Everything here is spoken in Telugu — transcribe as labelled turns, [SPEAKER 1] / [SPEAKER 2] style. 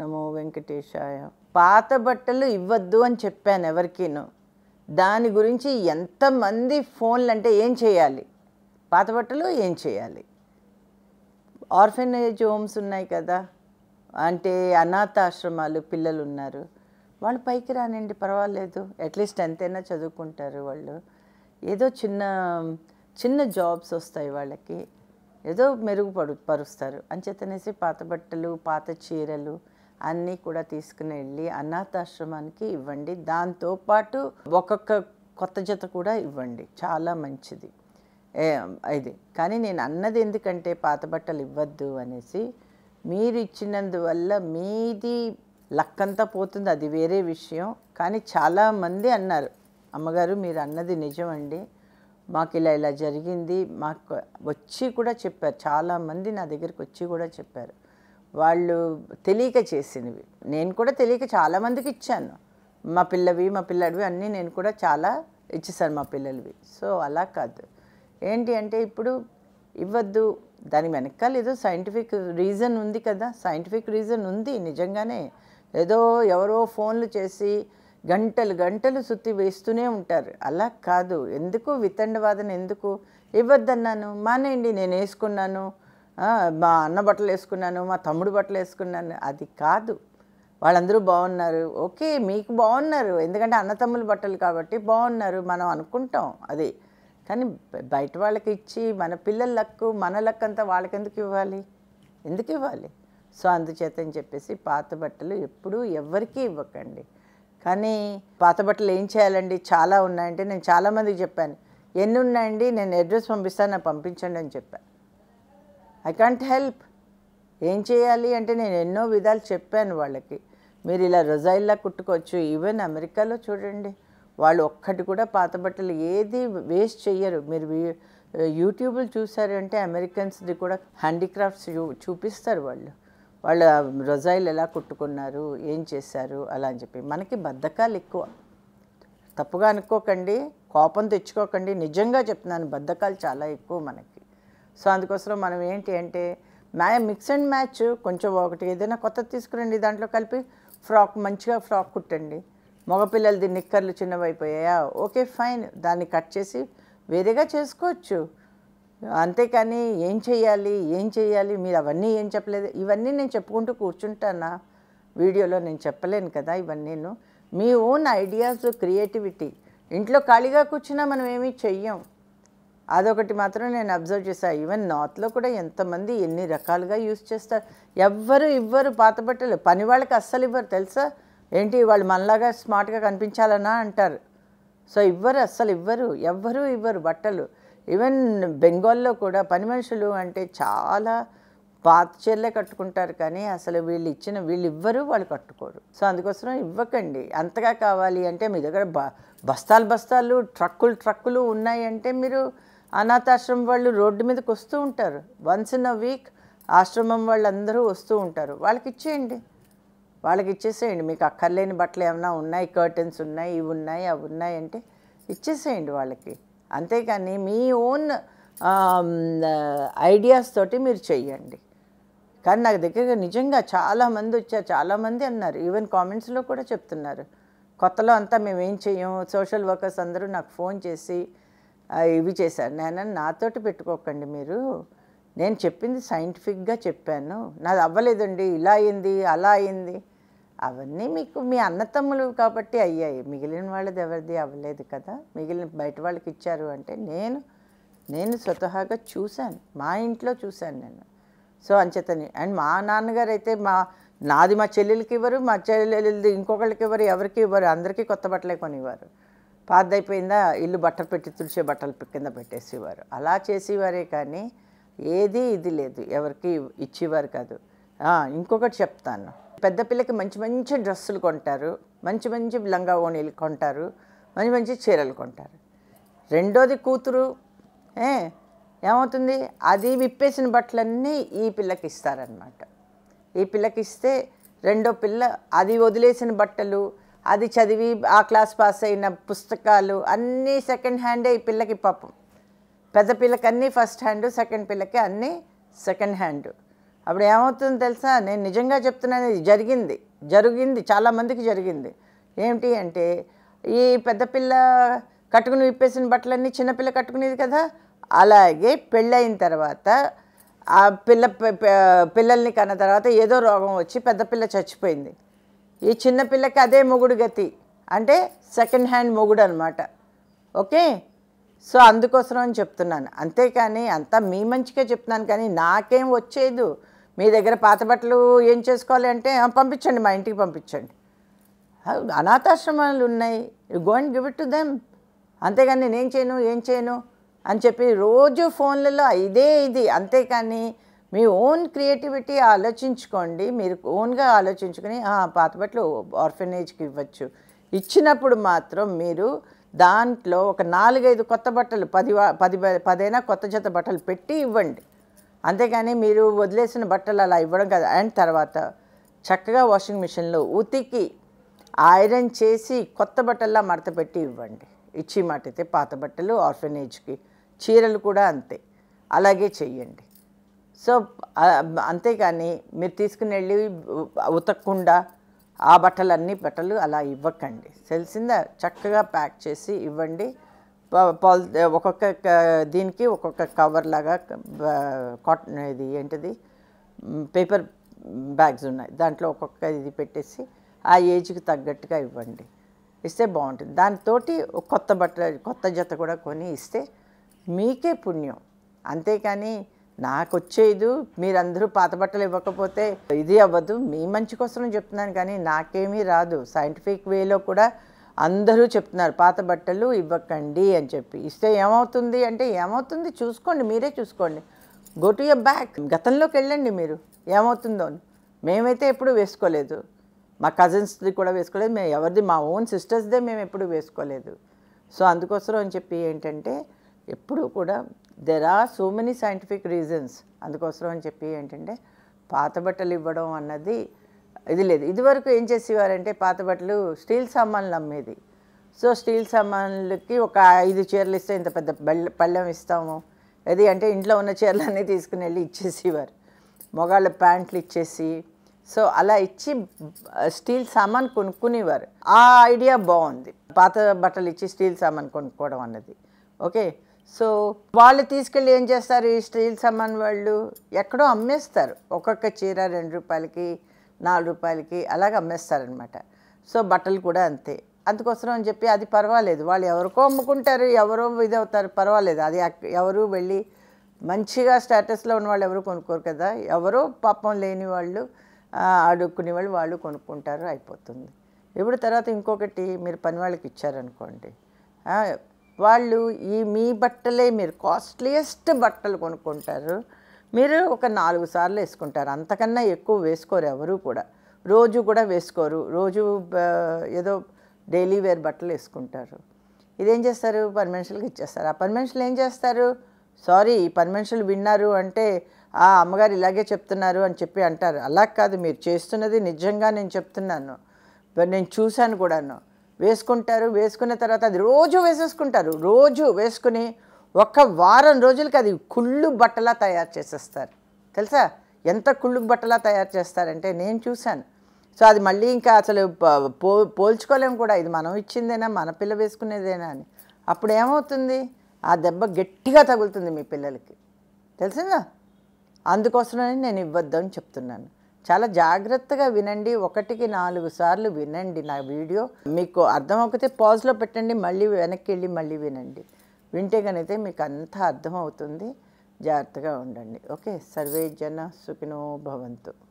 [SPEAKER 1] నమో వెంకటేశాయ పాత బట్టలు ఇవ్వద్దు అని చెప్పాను ఎవరికీను దాని గురించి ఎంతమంది ఫోన్లు అంటే ఏం చేయాలి పాత బట్టలు ఏం చేయాలి ఆర్ఫనేజ్ హోమ్స్ ఉన్నాయి కదా అంటే అనాథాశ్రమాలు పిల్లలు ఉన్నారు వాళ్ళు పైకి రానండి పర్వాలేదు అట్లీస్ట్ ఎంతైనా చదువుకుంటారు వాళ్ళు ఏదో చిన్న చిన్న జాబ్స్ వస్తాయి వాళ్ళకి ఏదో మెరుగుపడు పరుస్తారు అంచేతనేసి పాత బట్టలు పాత చీరలు అన్నీ కూడా తీసుకుని వెళ్ళి అనాథాశ్రమానికి ఇవ్వండి దాంతోపాటు ఒక్కొక్క కొత్త జత కూడా ఇవ్వండి చాలా మంచిది ఇది కానీ నేను అన్నది ఎందుకంటే పాత బట్టలు ఇవ్వద్దు అనేసి మీరు ఇచ్చినందువల్ల మీది లక్కంతా పోతుంది అది వేరే విషయం కానీ చాలామంది అన్నారు అమ్మగారు మీరు అన్నది నిజమండి మాకు ఇలా ఇలా జరిగింది మాకు వచ్చి కూడా చెప్పారు చాలామంది నా దగ్గరికి వచ్చి కూడా చెప్పారు వాళ్ళు తెలియక చేసినవి నేను కూడా తెలియక చాలామందికి ఇచ్చాను మా పిల్లవి మా పిల్లడివి అన్నీ నేను కూడా చాలా ఇచ్చేసాను మా పిల్లలవి సో అలా కాదు ఏంటి అంటే ఇప్పుడు ఇవ్వద్దు దాని వెనకాల ఏదో సైంటిఫిక్ రీజన్ ఉంది కదా సైంటిఫిక్ రీజన్ ఉంది నిజంగానే ఏదో ఎవరో ఫోన్లు చేసి గంటలు గంటలు సుత్తి వేస్తూనే ఉంటారు అలా కాదు ఎందుకు వితండవాదన ఎందుకు ఇవ్వద్దన్నాను మానేయండి నేను వేసుకున్నాను మా అన్న బట్టలు వేసుకున్నాను మా తమ్ముడు బట్టలు వేసుకున్నాను అది కాదు వాళ్ళందరూ బాగున్నారు ఓకే మీకు బాగున్నారు ఎందుకంటే అన్నతమ్ముల బట్టలు కాబట్టి బాగున్నారు మనం అనుకుంటాం అది కానీ బయట వాళ్ళకి ఇచ్చి మన పిల్లల లక్కు మన లక్ అంతా వాళ్ళకి ఎందుకు ఇవ్వాలి ఎందుకు ఇవ్వాలి సో అందుచేత అని చెప్పేసి పాత బట్టలు ఎప్పుడూ ఎవరికీ ఇవ్వకండి కానీ పాత బట్టలు ఏం చేయాలండి చాలా ఉన్నాయంటే నేను చాలామందికి చెప్పాను ఎన్ని ఉన్నాయండి నేను అడ్రస్ పంపిస్తాను నాకు పంపించండి అని చెప్పాను ఐ కాంట్ హెల్ప్ ఏం చేయాలి అంటే నేను ఎన్నో విధాలు చెప్పాను వాళ్ళకి మీరు ఇలా రొజైల్లా కుట్టుకోవచ్చు ఈవెన్ అమెరికాలో చూడండి వాళ్ళు ఒక్కటి కూడా పాత బట్టలు ఏది వేస్ట్ చెయ్యరు మీరు యూట్యూబ్లు చూసారంటే అమెరికన్స్ది కూడా హ్యాండీక్రాఫ్ట్స్ చూపిస్తారు వాళ్ళు వాళ్ళ రజాయిలు ఎలా కుట్టుకున్నారు ఏం చేశారు అలా అని చెప్పి మనకి బద్ధకాలు ఎక్కువ తప్పుగా అనుకోకండి కోపం తెచ్చుకోకండి నిజంగా చెప్తున్నాను బద్ధకాలు చాలా ఎక్కువ మనకి సో అందుకోసం మనం ఏంటి అంటే మ్యా మిక్స్ అండ్ మ్యాచ్ కొంచెం ఒకటి ఏదైనా కొత్త తీసుకురండి దాంట్లో కలిపి ఫ్రాక్ మంచిగా ఫ్రాక్ కుట్టండి మగపిల్లలది నిక్కర్లు చిన్నవైపోయాయా ఓకే ఫైన్ దాన్ని కట్ చేసి వేరేగా చేసుకోవచ్చు అంతేకాని ఏం చేయాలి ఏం చేయాలి మీరు అవన్నీ ఏం చెప్పలేదు ఇవన్నీ నేను చెప్పుకుంటూ కూర్చుంటానా వీడియోలో నేను చెప్పలేను కదా ఇవన్నీ మీ ఓన్ ఐడియాస్ క్రియేటివిటీ ఇంట్లో ఖాళీగా కూర్చున్నా మనం ఏమీ చెయ్యం అదొకటి మాత్రం నేను అబ్జర్వ్ చేశాను ఈవెన్ నార్త్లో కూడా ఎంతమంది ఎన్ని రకాలుగా యూస్ చేస్తారు ఎవ్వరు ఇవ్వరు పాత బట్టలు పని వాళ్ళకి అస్సలు ఇవ్వరు తెలుసా ఏంటి వాళ్ళు మనలాగా స్మార్ట్గా కనిపించాలనా అంటారు సో ఇవ్వరు అస్సలు ఇవ్వరు ఎవ్వరు ఇవ్వరు బట్టలు ఈవెన్ బెంగాల్లో కూడా పని మనుషులు అంటే చాలా పాత చీరలే కట్టుకుంటారు కానీ అసలు వీళ్ళు ఇచ్చిన వీళ్ళు ఇవ్వరు వాళ్ళు కట్టుకోరు సో అందుకోసం ఇవ్వకండి అంతగా కావాలి అంటే మీ దగ్గర బ బస్తాలు బస్తాలు ట్రక్కులు ట్రక్కులు ఉన్నాయంటే మీరు అనాథాశ్రమం వాళ్ళు రోడ్డు మీదకి వస్తూ ఉంటారు వన్స్ ఇన్ అ వీక్ ఆశ్రమం వాళ్ళందరూ వస్తూ ఉంటారు వాళ్ళకి ఇచ్చేయండి వాళ్ళకి ఇచ్చేసేయండి మీకు అక్కర్లేని బట్టలు ఏమైనా ఉన్నాయి కర్టన్స్ ఉన్నాయి ఇవి ఉన్నాయి అవి ఉన్నాయి అంటే ఇచ్చేసేయండి వాళ్ళకి అంతేకాని మీ ఓన్ ఐడియాస్ తోటి మీరు చెయ్యండి కానీ నాకు దగ్గరగా నిజంగా చాలామంది వచ్చారు చాలామంది అన్నారు ఈవెన్ కామెంట్స్లో కూడా చెప్తున్నారు కొత్తలో అంతా మేము ఏం చెయ్యం సోషల్ వర్కర్స్ అందరూ నాకు ఫోన్ చేసి ఇవి చేశారు నేను నాతోటి పెట్టుకోకండి మీరు నేను చెప్పింది సైంటిఫిక్గా చెప్పాను నాది అవ్వలేదండి ఇలా అయింది అలా అయింది అవన్నీ మీకు మీ అన్నతమ్ములు కాబట్టి అయ్యాయి మిగిలిన వాళ్ళది ఎవరిది అవ్వలేదు కదా మిగిలిన బయట వాళ్ళకి ఇచ్చారు అంటే నేను నేను స్వతహాగా చూశాను మా ఇంట్లో చూశాను నేను సో అంచేతని అండ్ మా నాన్నగారు అయితే మా నాది మా చెల్లెలకి ఇవ్వరు మా చెల్లెలది ఇంకొకళ్ళకి ఇవ్వరు ఎవరికి ఇవ్వరు అందరికీ కొత్త బట్టలే కొనివ్వరు పాదైపోయిందా ఇల్లు బట్టలు పెట్టి తుడిచే బట్టలు కింద పెట్టేసేవారు అలా చేసేవారే కానీ ఏది ఇది లేదు ఎవరికి ఇచ్చేవారు కాదు ఇంకొకటి చెప్తాను పెద్ద పిల్లకి మంచి మంచి డ్రెస్సులు కొంటారు మంచి మంచి లంగా ఓణీలు కొంటారు మంచి మంచి చీరలు కొంటారు రెండోది కూతురు ఏ ఏమవుతుంది అది విప్పేసిన బట్టలన్నీ ఈ పిల్లకి ఇస్తారనమాట ఈ పిల్లకి ఇస్తే రెండో పిల్ల అది వదిలేసిన బట్టలు అది చదివి ఆ క్లాస్ పాస్ అయిన పుస్తకాలు అన్నీ సెకండ్ హ్యాండే ఈ పిల్లకి పాపం పెద్ద పిల్లకి అన్నీ ఫస్ట్ హ్యాండు సెకండ్ పిల్లకి అన్నీ సెకండ్ హ్యాండు అప్పుడు ఏమవుతుందో తెలుసా నేను నిజంగా చెప్తున్నాను ఇది జరిగింది జరిగింది చాలామందికి జరిగింది ఏమిటి అంటే ఈ పెద్ద పిల్ల కట్టుకుని విప్పేసిన బట్టలన్నీ చిన్నపిల్ల కట్టుకునేది కదా అలాగే పెళ్ళైన తర్వాత ఆ పిల్ల పిల్లల్ని కన్న తర్వాత ఏదో రోగం వచ్చి పెద్ద పిల్ల చచ్చిపోయింది ఈ చిన్నపిల్లకి అదే మొగుడు గతి అంటే సెకండ్ హ్యాండ్ మొగుడు అనమాట ఓకే సో అందుకోసం అని చెప్తున్నాను అంతేకాని అంతా మీ మంచిగా చెప్తున్నాను కానీ నాకేం వచ్చేదు మీ దగ్గర పాత బట్టలు ఏం చేసుకోవాలి అంటే పంపించండి మా ఇంటికి పంపించండి అనాథాశ్రమాలు ఉన్నాయి go and give it to them అంతేగాని నేనేం చేయను ఏం చేయను అని చెప్పి రోజు ఫోన్లలో ఇదే ఇది అంతేకాని మీ ఓన్ క్రియేటివిటీ ఆలోచించుకోండి మీరు ఓన్గా ఆలోచించుకొని పాత బట్టలు ఆర్ఫనేజ్కి ఇవ్వచ్చు ఇచ్చినప్పుడు మాత్రం మీరు దాంట్లో ఒక నాలుగైదు కొత్త బట్టలు పది పది పదైనా కొత్త జత బట్టలు పెట్టి ఇవ్వండి అంతేగాని మీరు వదిలేసిన బట్టలు అలా ఇవ్వడం కదా అండ్ తర్వాత చక్కగా వాషింగ్ మిషన్లో ఉతికి ఐరన్ చేసి కొత్త బట్టల్లా మడత పెట్టి ఇవ్వండి ఇచ్చి మాటైతే పాత బట్టలు ఆర్ఫనేజ్కి చీరలు కూడా అంతే అలాగే చెయ్యండి సో అంతేకాని మీరు తీసుకుని వెళ్ళి ఉతకకుండా ఆ బట్టలు అన్ని బట్టలు అలా ఇవ్వకండి తెలిసిందా చక్కగా ప్యాక్ చేసి ఇవ్వండి పాల్ ఒక్కొక్క దీనికి ఒక్కొక్క కవర్ లాగా కాటన్ ఇది ఏంటిది పేపర్ బ్యాగ్స్ ఉన్నాయి దాంట్లో ఒక్కొక్క ఇది పెట్టేసి ఆ ఏజ్కి తగ్గట్టుగా ఇవ్వండి ఇస్తే బాగుంటుంది దానితోటి కొత్త బట్టలు కొత్త జత కూడా కొని ఇస్తే మీకే పుణ్యం అంతేకాని నాకు వచ్చేది మీరందరూ పాత బట్టలు ఇవ్వకపోతే ఇది అవ్వదు మీ మంచి కోసం చెప్తున్నాను కానీ నాకేమీ రాదు సైంటిఫిక్ వేలో కూడా అందరూ చెప్తున్నారు పాత బట్టలు ఇవ్వకండి అని చెప్పి ఇస్తే ఏమవుతుంది అంటే ఏమవుతుంది చూసుకోండి మీరే చూసుకోండి గో టు యర్ బ్యాక్ గతంలోకి వెళ్ళండి మీరు ఏమవుతుందో మేమైతే ఎప్పుడు వేసుకోలేదు మా కజిన్స్ది కూడా వేసుకోలేదు మేము ఎవరిది మా ఓన్ సిస్టర్స్దే మేము ఎప్పుడు వేసుకోలేదు సో అందుకోసం అని చెప్పి ఏంటంటే ఎప్పుడూ కూడా there are so many scientific reasons అందుకోసం అని చెప్పి ఏంటంటే పాత బట్టలు ఇవ్వడం అన్నది ఇది లేదు ఇదివరకు ఏం చేసేవారంటే పాత బట్టలు స్టీల్ సామాన్లు అమ్మేది సో స్టీల్ సామాన్లకి ఒక ఐదు చీరలు ఇస్తే ఇంత పెద్ద బళ్ళ పళ్ళెం ఇస్తాము అది అంటే ఇంట్లో ఉన్న చీరలన్నీ తీసుకుని వెళ్ళి ఇచ్చేసేవారు మొగాళ్ళ ప్యాంట్లు ఇచ్చేసి సో అలా ఇచ్చి స్టీల్ సామాన్ కొనుక్కునేవారు ఆ ఐడియా బాగుంది పాత బట్టలు ఇచ్చి స్టీల్ సామాన్ కొనుక్కోవడం అన్నది ఓకే సో వాళ్ళు తీసుకెళ్ళి ఏం చేస్తారు ఈ స్టీల్ సామాన్ వాళ్ళు ఎక్కడో అమ్మేస్తారు ఒక్కొక్క చీర రెండు రూపాయలకి నాలుగు రూపాయలకి అలాగ అమ్మేస్తారనమాట సో బట్టలు కూడా అంతే అందుకోసం అని చెప్పి అది పర్వాలేదు వాళ్ళు ఎవరికో అమ్ముకుంటారు ఎవరో ఇది అవుతారు పర్వాలేదు అది ఎవరు వెళ్ళి మంచిగా స్టేటస్లో ఉన్న వాళ్ళు ఎవరు కొనుక్కోరు కదా ఎవరో పాపం లేని వాళ్ళు అడుక్కునే వాళ్ళు వాళ్ళు కొనుక్కుంటారు అయిపోతుంది ఇప్పుడు తర్వాత ఇంకొకటి మీరు పని వాళ్ళకి ఇచ్చారనుకోండి వాళ్ళు ఈ మీ బట్టలే మీరు కాస్ట్లీయెస్ట్ బట్టలు కొనుక్కుంటారు మీరు ఒక నాలుగు సార్లు వేసుకుంటారు అంతకన్నా ఎక్కువ వేసుకోరు ఎవరు కూడా రోజు కూడా వేసుకోరు రోజు ఏదో డైలీ వేర్ బట్టలు వేసుకుంటారు ఇదేం చేస్తారు పని ఇచ్చేస్తారు ఆ పని మనుషులు ఏం చేస్తారు సారీ పని మనుషులు విన్నారు అంటే ఆ అమ్మగారు ఇలాగే చెప్తున్నారు అని చెప్పి అంటారు అలా కాదు మీరు చేస్తున్నది నిజంగా నేను చెప్తున్నాను నేను చూశాను కూడాను వేసుకుంటారు వేసుకున్న తర్వాత అది రోజు వేసేసుకుంటారు రోజు వేసుకుని ఒక వారం రోజులకి అది కుళ్ళు బట్టలా తయారు చేసేస్తారు తెలుసా ఎంత కుళ్ళు బట్టలా తయారు చేస్తారంటే నేను చూశాను సో అది మళ్ళీ ఇంకా అసలు పో పోల్చుకోలేము కూడా ఇది మనం ఇచ్చిందేనా మన పిల్ల వేసుకునేదేనా అని అప్పుడు ఏమవుతుంది ఆ దెబ్బ గట్టిగా తగులుతుంది మీ పిల్లలకి తెలిసిందా అందుకోసమని నేను ఇవ్వద్దు అని చెప్తున్నాను చాలా జాగ్రత్తగా వినండి ఒకటికి నాలుగు సార్లు వినండి నా వీడియో మీకు అవుతే పాజ్లో పెట్టండి మళ్ళీ వెనక్కి వెళ్ళి మళ్ళీ వినండి వింటే కనైతే మీకు అంతా అర్థమవుతుంది జాగ్రత్తగా ఉండండి ఓకే సర్వే జన సుఖినో భవంతు